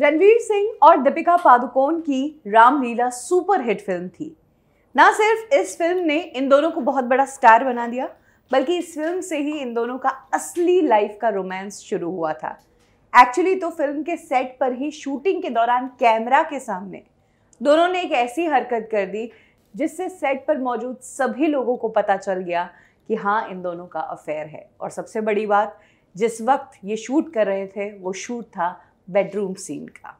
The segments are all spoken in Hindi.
रणवीर सिंह और दीपिका पादुकोण की रामलीला सुपरहिट फिल्म थी ना सिर्फ इस फिल्म ने इन दोनों को बहुत बड़ा स्टार बना दिया बल्कि इस फिल्म से ही इन दोनों का असली लाइफ का रोमांस शुरू हुआ था एक्चुअली तो फिल्म के सेट पर ही शूटिंग के दौरान कैमरा के सामने दोनों ने एक ऐसी हरकत कर दी जिससे सेट पर मौजूद सभी लोगों को पता चल गया कि हाँ इन दोनों का अफेयर है और सबसे बड़ी बात जिस वक्त ये शूट कर रहे थे वो शूट था बेडरूम सीन का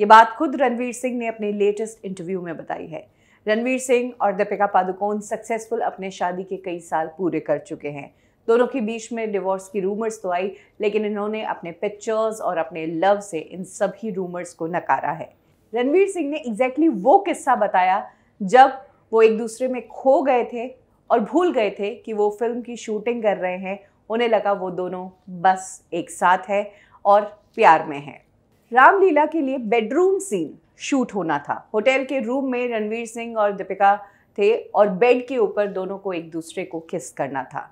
ये बात खुद रणवीर सिंह ने अपने लेटेस्ट इंटरव्यू में बताई है रणवीर सिंह और दीपिका पादुकोण सक्सेसफुल अपने शादी के कई साल पूरे कर चुके हैं दोनों के बीच में डिवोर्स की रूमर्स तो आई लेकिन इन्होंने अपने पिक्चर्स और अपने लव से इन सभी रूमर्स को नकारा है रणवीर सिंह ने एग्जैक्टली exactly वो किस्सा बताया जब वो एक दूसरे में खो गए थे और भूल गए थे कि वो फिल्म की शूटिंग कर रहे हैं उन्हें लगा वो दोनों बस एक साथ है और प्यार में है रामलीला के लिए बेडरूम सीन शूट होना था होटल के रूम में रणवीर सिंह और दीपिका थे और बेड के ऊपर दोनों को एक दूसरे को किस करना था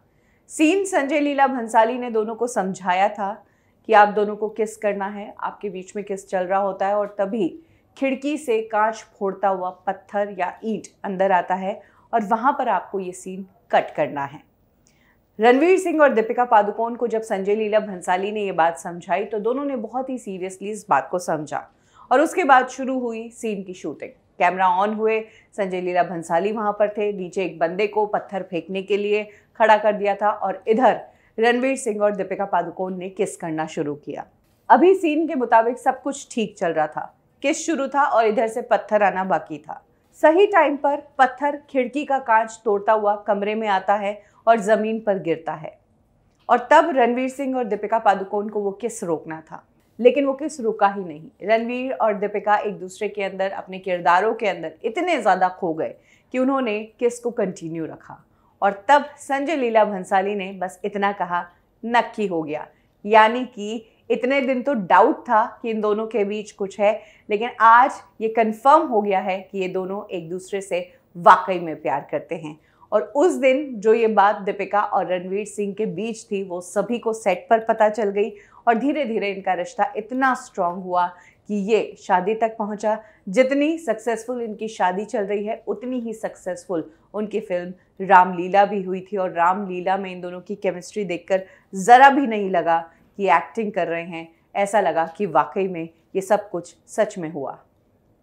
सीन संजय लीला भंसाली ने दोनों को समझाया था कि आप दोनों को किस करना है आपके बीच में किस चल रहा होता है और तभी खिड़की से कांच फोड़ता हुआ पत्थर या ईंट अंदर आता है और वहाँ पर आपको ये सीन कट करना है रणवीर सिंह और दीपिका पादुकोण को जब संजय लीला भंसाली ने ये बात समझाई तो दोनों ने बहुत ही सीरियसली इस बात को समझा और उसके बाद शुरू हुई सीन की शूटिंग कैमरा ऑन हुए संजय लीला भंसाली वहाँ पर थे नीचे एक बंदे को पत्थर फेंकने के लिए खड़ा कर दिया था और इधर रणवीर सिंह और दीपिका पादुकोण ने किस करना शुरू किया अभी सीन के मुताबिक सब कुछ ठीक चल रहा था किस शुरू था और इधर से पत्थर आना बाकी था सही टाइम पर पत्थर खिड़की का कांच तोड़ता हुआ कमरे में आता है और ज़मीन पर गिरता है और तब रणवीर सिंह और दीपिका पादुकोण को वो किस रोकना था लेकिन वो किस रुका ही नहीं रणवीर और दीपिका एक दूसरे के अंदर अपने किरदारों के अंदर इतने ज़्यादा खो गए कि उन्होंने किस को कंटिन्यू रखा और तब संजय लीला भंसाली ने बस इतना कहा नक्की हो गया यानी कि इतने दिन तो डाउट था कि इन दोनों के बीच कुछ है लेकिन आज ये कंफर्म हो गया है कि ये दोनों एक दूसरे से वाकई में प्यार करते हैं और उस दिन जो ये बात दीपिका और रणवीर सिंह के बीच थी वो सभी को सेट पर पता चल गई और धीरे धीरे इनका रिश्ता इतना स्ट्रांग हुआ कि ये शादी तक पहुंचा जितनी सक्सेसफुल इनकी शादी चल रही है उतनी ही सक्सेसफुल उनकी फिल्म रामलीला भी हुई थी और रामलीला में इन दोनों की केमिस्ट्री देखकर ज़रा भी नहीं लगा ये एक्टिंग कर रहे हैं ऐसा लगा कि वाकई में ये सब कुछ सच में हुआ